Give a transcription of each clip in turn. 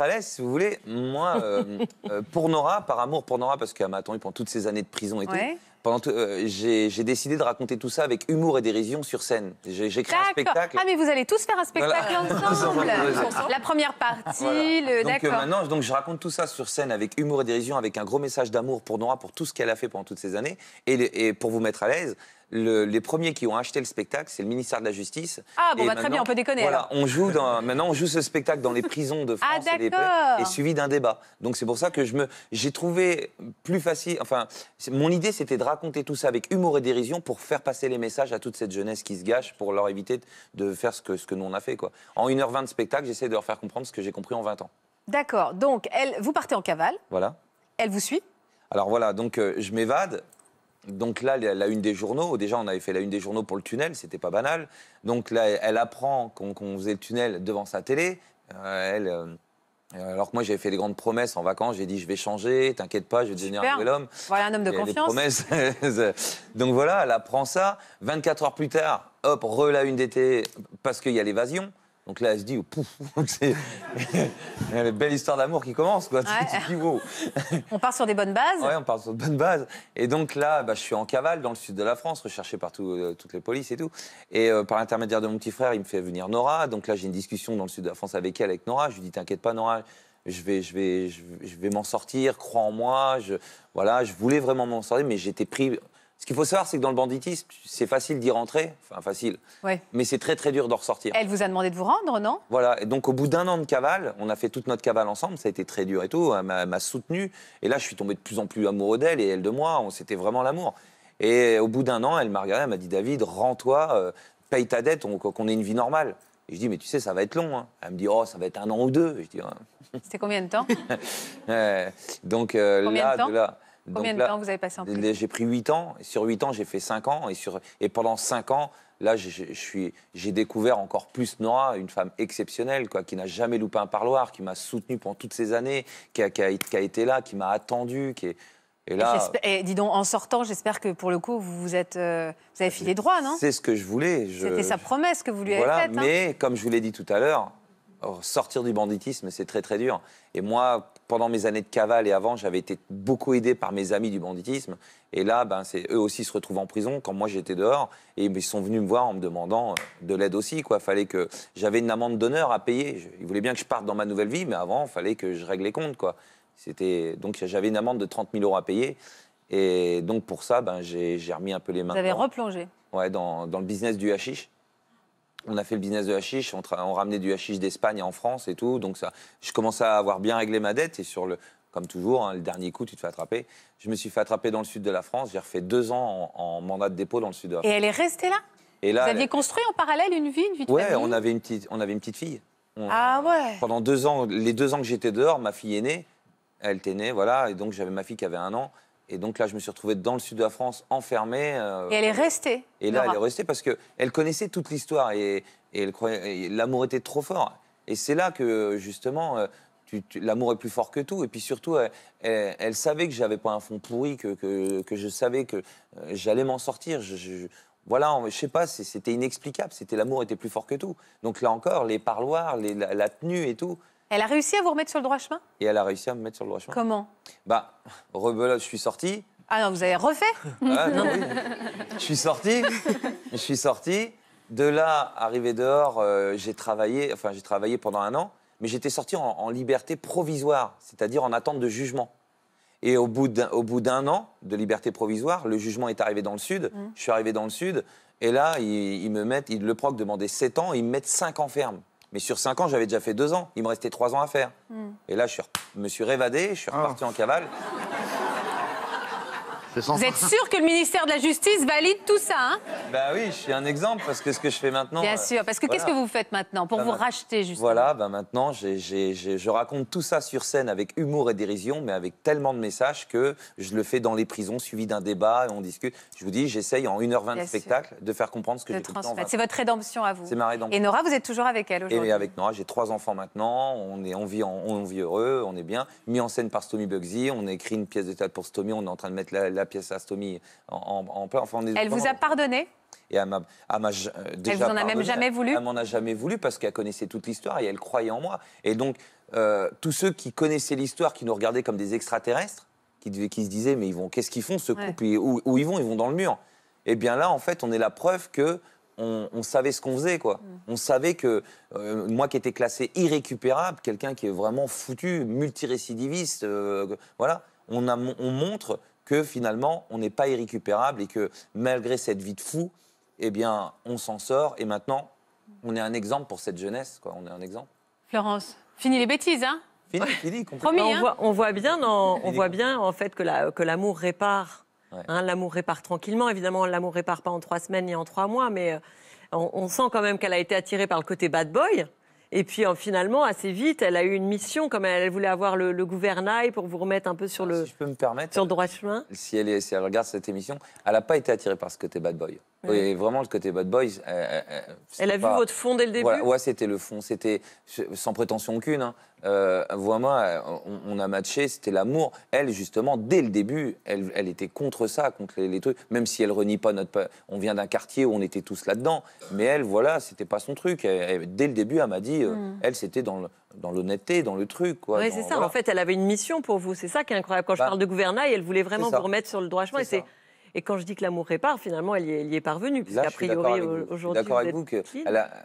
à l'aise, si vous voulez. Moi, euh, euh, pour Nora, par amour pour Nora, parce qu'elle ah, m'a attendu pendant toutes ces années de prison et tout. Pendant euh, j'ai décidé de raconter tout ça avec humour et dérision sur scène. J'ai créé un spectacle. Ah mais vous allez tous faire un spectacle ensemble. La première partie, Donc maintenant, donc je raconte tout ça sur scène avec humour et dérision, avec un gros message d'amour pour Nora, pour tout ce qu'elle a fait pendant toutes ces années, et, et pour vous mettre à l'aise les premiers qui ont acheté le spectacle, c'est le ministère de la Justice. Ah bon, bah, très bien, on peut déconner. Voilà, on joue maintenant on joue ce spectacle dans les prisons de ah, France et, des, et, suivi d'un débat. Donc c'est pour ça que je me, j'ai trouvé plus facile. Enfin, mon idée c'était de raconter tout ça avec humour et dérision pour faire passer les messages à toute cette jeunesse qui se gâche, pour leur éviter de faire ce que ce que nous on a fait quoi. En 1h20 de spectacle, j'essaie de leur faire comprendre ce que j'ai compris en 20 ans. D'accord. Donc elle, vous partez en cavale. Voilà. Elle vous suit. Alors voilà, donc euh, je m'évade. Donc là, la, une des journaux, déjà on avait fait la une des journaux pour le tunnel, c'était pas banal. Donc là, elle apprend qu'on faisait le tunnel devant sa télé. Euh, elle, euh, euh, alors que moi j'avais fait des grandes promesses en vacances, j'ai dit je vais changer, t'inquiète pas, je vais devenir un nouvel homme. Voilà un homme de confiance. Donc voilà, elle apprend ça. 24 heures plus tard, hop, re la une d'été parce qu'il y a l'évasion. Donc là, elle se dit, oh, pouf, c'est une belle histoire d'amour qui commence, quoi. on part sur des bonnes bases. Oui, on part sur de bonnes bases. Et donc là, bah, je suis en cavale dans le sud de la France, recherché par euh, toutes les polices et tout. Et euh, par l'intermédiaire de mon petit frère, il me fait venir Nora. Donc là, j'ai une discussion dans le sud de la France avec elle, avec Nora. Je lui dis, t'inquiète pas, Nora, je vais, je vais, je m'en sortir, crois en moi. voilà, je voulais vraiment m'en sortir, mais j'étais pris ce qu'il faut savoir, c'est que dans le banditisme, c'est facile d'y rentrer, enfin facile, ouais. mais c'est très très dur d'en ressortir. Elle vous a demandé de vous rendre, non Voilà, et donc au bout d'un an de cavale, on a fait toute notre cavale ensemble, ça a été très dur et tout, elle m'a soutenu, et là je suis tombé de plus en plus amoureux d'elle et elle de moi, c'était vraiment l'amour. Et au bout d'un an, elle m'a regardé, elle m'a dit David, rends-toi, euh, paye ta dette, qu'on ait une vie normale. Et je dis, mais tu sais, ça va être long. Hein. Elle me dit, oh, ça va être un an ou deux. je dis, hein. c'était combien de temps Donc euh, là, là. Combien de temps vous avez passé en prison J'ai pris 8 ans. sur 8 ans, j'ai fait 5 ans. Et, sur, et pendant 5 ans, là, j'ai découvert encore plus Nora, une femme exceptionnelle, quoi, qui n'a jamais loupé un parloir, qui m'a soutenu pendant toutes ces années, qui a, qui a, qui a été là, qui m'a attendu, qui est... Et là, et dis donc, en sortant, j'espère que pour le coup, vous vous êtes, euh, vous avez filé droit, non C'est ce que je voulais. C'était sa promesse que vous lui avez faite. Hein. Mais comme je vous l'ai dit tout à l'heure, oh, sortir du banditisme, c'est très très dur. Et moi, pendant mes années de cavale et avant, j'avais été beaucoup aidé par mes amis du banditisme. Et là, ben, c'est eux aussi se retrouvent en prison quand moi j'étais dehors. Et ils sont venus me voir en me demandant euh, de l'aide aussi. Quoi. Fallait que j'avais une amende d'honneur à payer. Ils voulaient bien que je parte dans ma nouvelle vie, mais avant, il fallait que je règle les comptes. Quoi. C'était... Donc j'avais une amende de 30 000 euros à payer. Et donc pour ça, ben, j'ai, remis un peu les mains. Vous avez replongé ouais, dans, dans le business du hashish on a fait le business de hashish, on, on ramenait du hashish d'Espagne en France et tout. Donc ça, je commençais à avoir bien réglé ma dette et sur le, comme toujours, hein, le dernier coup, tu te fais attraper. Je me suis fait attraper dans le sud de la France. J'ai refait deux ans en, mandat de dépôt dans le sud de Et elle est restée là et là, Vous aviez construit en parallèle une vie, une vie de on avait une petite, on avait une petite fille. ah ouais Pendant deux ans, les deux ans que j'étais dehors, ma fille est née. Elle était née, voilà. Et donc j'avais ma fille qui avait un an. Et donc là, je me suis retrouvé dans le sud de la France, enfermé. Euh, et elle est restée. Et là, elle est restée parce qu'elle connaissait toute l'histoire et, et l'amour était trop fort. Et c'est là que, justement, euh, l'amour est plus fort que tout. Et puis surtout, elle, savait que j'avais pas un fond pourri, que, je savais que euh, j'allais m'en sortir. Je, je, voilà, je sais pas, c'était inexplicable. C'était l'amour était plus fort que tout. Donc là encore, les parloirs, la tenue et tout. Elle a réussi à vous remettre sur le droit chemin Et elle a réussi à me mettre sur le droit chemin. Comment Bah, rebelote, je suis sorti. Ah non, vous avez refait Je suis sorti, je suis sorti. De là, arrivé dehors, euh, j'ai travaillé, enfin j'ai travaillé pendant un an, mais j'étais sorti en, liberté provisoire, c'est-à-dire en attente de jugement. Et au bout d'un an de liberté provisoire, le jugement est arrivé dans le Sud. Mmh. Je suis arrivé dans le Sud. Et là, ils, me mettent, le proc demandait 7 ans, ils me mettent 5 ans ferme. Mais sur 5 ans, j'avais déjà fait 2 ans. Il me restait 3 ans à faire. Hmm. Et là, je me suis révadé, je suis ah. reparti en cavale. Vous êtes sûr que le ministère de la Justice valide tout ça hein Bah oui, je suis un exemple parce que ce que je fais maintenant. Bien sûr, parce que qu'est-ce que vous faites maintenant pour bah, vous racheter justement Voilà, ben maintenant je raconte tout ça sur scène avec humour et dérision, mais avec tellement de messages que je le fais dans les prisons, suivi d'un débat et on discute. Je vous dis, j'essaye en 1h20 de spectacle de faire comprendre ce que j'ai transmettre. C'est votre rédemption à vous. C'est ma rédemption. Et Nora, vous êtes toujours avec elle aujourd'hui. Et avec Nora, j'ai trois enfants maintenant. On est, vit, en, on heureux, on est bien. Mis en scène par Stomy Bugsy, on a écrit une pièce de théâtre pour Stomy. On est en train de mettre la la pièce à en, en, Elle vous a pardonné et elle, m'a, euh, vous en a même jamais voulu Elle m'en a jamais voulu parce qu'elle connaissait toute l'histoire et elle croyait en moi. Et donc, euh, tous ceux qui connaissaient l'histoire, qui nous regardaient comme des extraterrestres, qui, se disaient, mais ils vont, qu'est-ce qu'ils font ce couple où, ils vont Ils vont dans le mur. Et eh bien là, en fait, on est la preuve que on, savait ce qu'on faisait, quoi. Mm. On savait que euh, moi qui étais classé irrécupérable, quelqu'un qui est vraiment foutu, multirécidiviste, voilà, on, on montre que finalement, on n'est pas irrécupérable et que malgré cette vie de fou, eh bien, on s'en sort. Et maintenant, on est un exemple pour cette jeunesse. Quoi. On est un exemple. Florence, fini les bêtises, hein Fini, fini hein on, voit, bien, on voit bien en fait que l'amour la, que répare. Hein, l'amour répare tranquillement. Évidemment, l'amour répare pas en trois semaines ni en trois mois, mais euh, on, on sent quand même qu'elle a été attirée par le côté bad boy. Et puis euh, finalement, assez vite, elle a eu une mission, comme elle, voulait avoir le, gouvernail pour vous remettre un peu sur ah, le. je peux me permettre. Sur droit chemin. Si elle, si elle regarde cette émission, elle n'a pas été attirée par ce côté bad boy. Oui. vraiment, le côté Bad Boys. Euh, euh, euh, elle a vu votre fond dès le début Oui, Ouais, c'était le fond. C'était sans prétention aucune. Vois hein. moi, on, a matché, c'était l'amour. Elle, justement, dès le début, elle, était contre ça, contre les, trucs. Même si elle renie pas notre. On vient d'un quartier où on était tous là-dedans. Mais elle, voilà, c'était pas son truc. dès le début, elle m'a dit, hmm. elle, c'était dans dans l'honnêteté, dans le truc. oui, c'est ça. En fait, elle avait une mission pour vous. C'est ça qui est incroyable. Quand je bah, parle de gouvernail, elle voulait vraiment vous remettre sur le droit chemin. Et quand je dis que l'amour répare, finalement, elle y est, parvenue. Parce qu'a priori, aujourd'hui. D'accord avec vous, que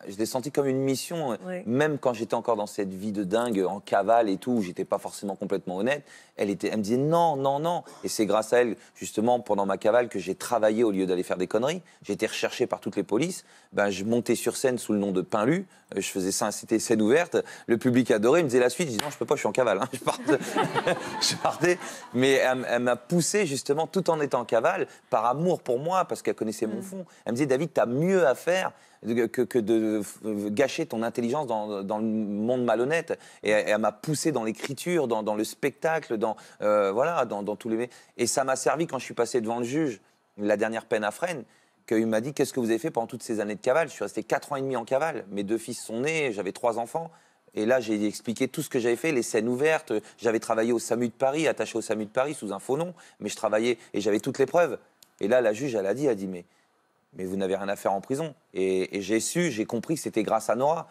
je l'ai senti comme une mission, même quand j'étais encore dans cette vie de dingue, en cavale et tout, où j'étais pas forcément complètement honnête. Elle, était, elle me disait non, non, non. Et c'est grâce à elle, justement, pendant ma cavale, que j'ai travaillé au lieu d'aller faire des conneries. J'étais recherché par toutes les polices. Ben, je montais sur scène sous le nom de Pinlu. Euh, je faisais ça, c'était scène ouverte. Le public adorait. Il me disait la suite. Je disais non, je peux pas, je suis en cavale. Hein. Je, partais. Mais elle, elle m'a poussé, justement, tout en étant en cavale par amour pour moi, parce qu'elle connaissait mon mm. fond. Elle me disait, David, tu as mieux à faire que, de gâcher ton intelligence dans, le monde malhonnête. Et, elle m'a poussé dans l'écriture, dans, le spectacle, dans, euh, voilà, dans, tous les... Et ça m'a servi quand je suis passé devant le juge, la dernière peine à Fresnes, qu'il m'a dit, qu'est-ce que vous avez fait pendant toutes ces années de cavale Je suis resté 4 ans et demi en cavale. Mes deux fils sont nés, j'avais trois enfants. Et là, j'ai expliqué tout ce que j'avais fait, les scènes ouvertes. J'avais travaillé au SAMU de Paris, attaché au SAMU de Paris sous un faux nom, mais je travaillais et j'avais toutes les preuves. Et là, la juge, elle a dit, elle a dit, mais, mais vous n'avez rien à faire en prison. Et, et j'ai su, j'ai compris que c'était grâce à Nora.